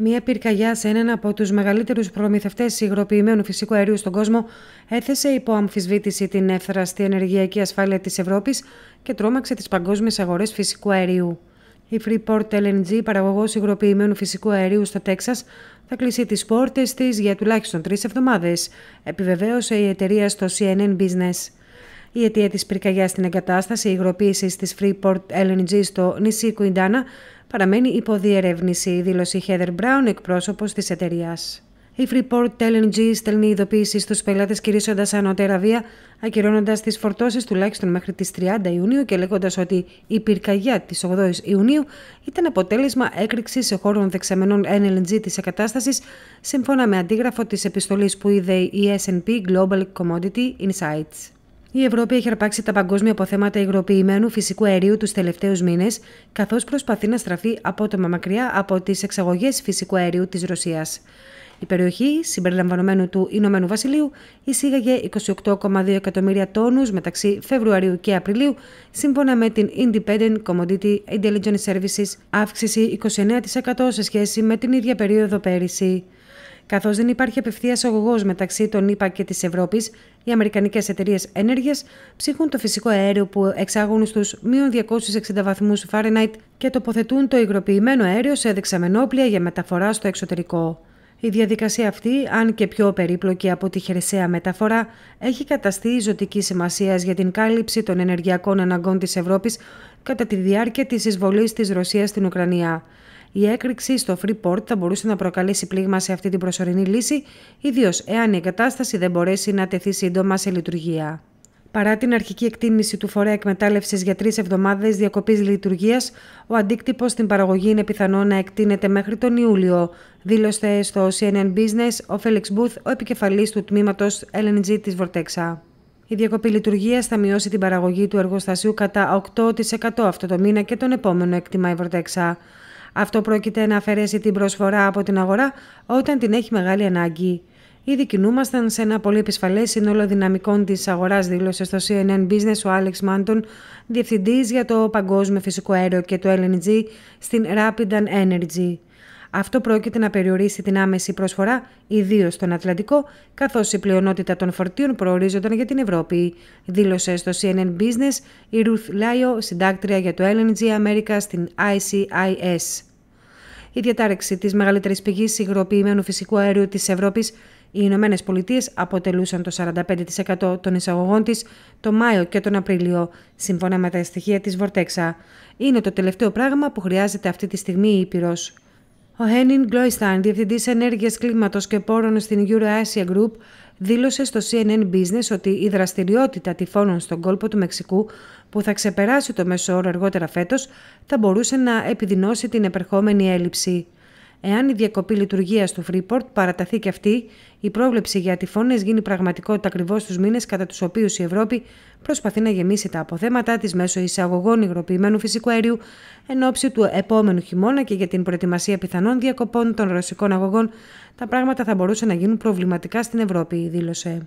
Μία πυρκαγιά σε έναν από τους μεγαλύτερους προμηθευτές υγροποιημένου φυσικού αερίου στον κόσμο έθεσε υπό αμφισβήτηση την εύθραστη ενεργειακή ασφάλεια της Ευρώπης και τρόμαξε τις παγκόσμιες αγορές φυσικού αερίου. Η Freeport LNG, παραγωγός υγροποιημένου φυσικού αερίου στο Τέξας, θα κλείσει τις πόρτες της για τουλάχιστον τρεις εβδομάδες, επιβεβαίωσε η εταιρεία στο CNN Business. Η αιτία της πυρκαγιάς στην εγκατάσταση υγροποίηση της Freeport LNG στο νησί Κουιντάνα παραμένει υπό διερεύνηση, δήλωσε η Heather Brown, εκπρόσωπος της εταιρείας. Η Freeport LNG στέλνει ειδοποίηση στους πελάτες κηρύσσοντας ανώτερα βία, ακυρώνοντας τις φορτώσεις τουλάχιστον μέχρι τις 30 Ιουνίου και λέγοντας ότι η πυρκαγιά της 8η Ιουνίου ήταν αποτέλεσμα έκρηξης σε χώρων δεξαμενών LNG της εγκατάστασης, σύμφωνα με αντίγραφο της επιστολής που είδε η SP Global Commodity Insights. Η Ευρώπη έχει αρπάξει τα παγκόσμια αποθέματα υγροποιημένου φυσικού αερίου τους τελευταίους μήνες, καθώς προσπαθεί να στραφεί απότομα μακριά από τις εξαγωγές φυσικού αερίου της Ρωσίας. Η περιοχή, συμπεριλαμβανομένου του Ηνωμένου Βασιλείου, εισήγαγε 28,2 εκατομμύρια τόνους μεταξύ Φεβρουαρίου και Απριλίου, σύμφωνα με την Independent Commodity Intelligence Services, αύξηση 29% σε σχέση με την ίδια περίοδο πέρυσι. Καθώς δεν υπάρχει απευθείας αγωγός μεταξύ των ΗΠΑ και της Ευρώπης, οι Αμερικανικές εταιρείες ενέργεια ψύχουν το φυσικό αέριο που εξάγουν στους μείον 260 βαθμούς Φάρενάιτ και τοποθετούν το υγροποιημένο αέριο σε δεξαμενόπλια για μεταφορά στο εξωτερικό. Η διαδικασία αυτή, αν και πιο περίπλοκη από τη χερσαία μεταφορά, έχει καταστεί ζωτική σημασίας για την κάλυψη των ενεργειακών αναγκών της Ευρώπης κατά τη διάρκεια της εισβολής της Ρωσίας στην Ουκρανία. Η έκρηξη στο Freeport θα μπορούσε να προκαλέσει πλήγμα σε αυτή την προσωρινή λύση, ιδίως εάν η εγκατάσταση δεν μπορέσει να τεθεί σύντομα σε λειτουργία. Παρά την αρχική εκτίμηση του φορέα εκμετάλλευσης για τρεις εβδομάδες διακοπής λειτουργίας, ο αντίκτυπος στην παραγωγή είναι πιθανό να εκτείνεται μέχρι τον Ιούλιο, δήλωσε στο CNN Business ο Φέλεξ Μπούθ, ο επικεφαλής του τμήματος LNG της Βορτέξα. Η διακοπή λειτουργίας θα μειώσει την παραγωγή του εργοστασίου κατά 8% αυτό το μήνα και τον επόμενο, εκτιμά η Βορτέξα. Αυτό πρόκειται να αφαιρέσει την προσφορά από την αγορά όταν την έχει μεγάλη ανάγκη. Ήδη κινούμασταν σε ένα πολύ επισφαλές σύνολο δυναμικών της αγοράς, δήλωσε στο CNN Business ο Άλεξ Μάντων, διευθυντής για το Παγκόσμιο Φυσικό Αέριο και το LNG στην Rapidan Energy. Αυτό πρόκειται να περιορίσει την άμεση προσφορά, ιδίως στον Ατλαντικό, καθώς η πλειονότητα των φορτίων προορίζονταν για την Ευρώπη, δήλωσε στο CNN Business η Ruth Λάιο, συντάκτρια για το LNG America στην ICIS η διατάρεξη της μεγαλύτερης πηγής υγροποιημένου φυσικού αερίου της Ευρώπης, οι Ηνωμένες Πολιτείες αποτελούσαν το 45% των εισαγωγών της το Μάιο και τον Απρίλιο, σύμφωνα με τα στοιχεία της Βορτέξα. Είναι το τελευταίο πράγμα που χρειάζεται αυτή τη στιγμή η Ήπειρος. Ο Χένιν Γκλόιστάν, Διευθυντής Ενέργειας Κλίματος και Πόρων στην Euro Group, δήλωσε στο CNN Business ότι η δραστηριότητα τυφώνων στον κόλπο του Μεξικού που θα ξεπεράσει το μέσο όρο αργότερα φέτος θα μπορούσε να επιδεινώσει την επερχόμενη έλλειψη. Εάν η διακοπή λειτουργία του Freeport παραταθεί και αυτή, η πρόβλεψη για τυφώνες γίνει πραγματικότητα ακριβώς τους μήνες κατά τους οποίους η Ευρώπη προσπαθεί να γεμίσει τα αποθέματα της μέσω εισαγωγών υγροποιημένου φυσικού αερίου εν ώψη του επόμενου χειμώνα και για την προετοιμασία πιθανών διακοπών των ρωσικών αγωγών, τα πράγματα θα μπορούσαν να γίνουν προβληματικά στην Ευρώπη, δήλωσε.